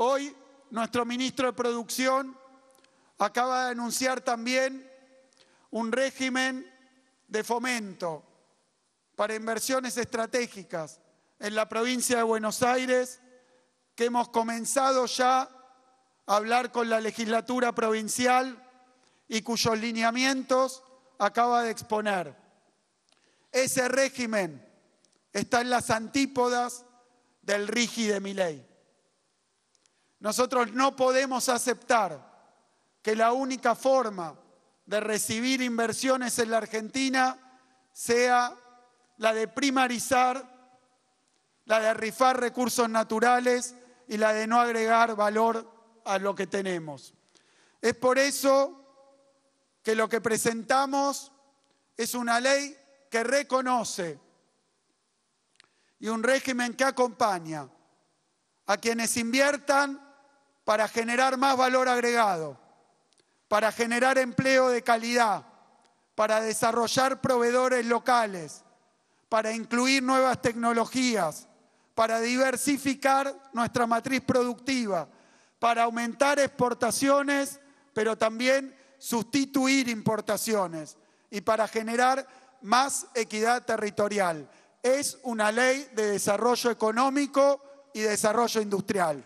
Hoy nuestro ministro de Producción acaba de anunciar también un régimen de fomento para inversiones estratégicas en la provincia de Buenos Aires, que hemos comenzado ya a hablar con la legislatura provincial y cuyos lineamientos acaba de exponer. Ese régimen está en las antípodas del RIGI de mi ley. Nosotros no podemos aceptar que la única forma de recibir inversiones en la Argentina sea la de primarizar, la de rifar recursos naturales y la de no agregar valor a lo que tenemos. Es por eso que lo que presentamos es una ley que reconoce y un régimen que acompaña a quienes inviertan para generar más valor agregado, para generar empleo de calidad, para desarrollar proveedores locales, para incluir nuevas tecnologías, para diversificar nuestra matriz productiva, para aumentar exportaciones, pero también sustituir importaciones y para generar más equidad territorial. Es una ley de desarrollo económico y desarrollo industrial.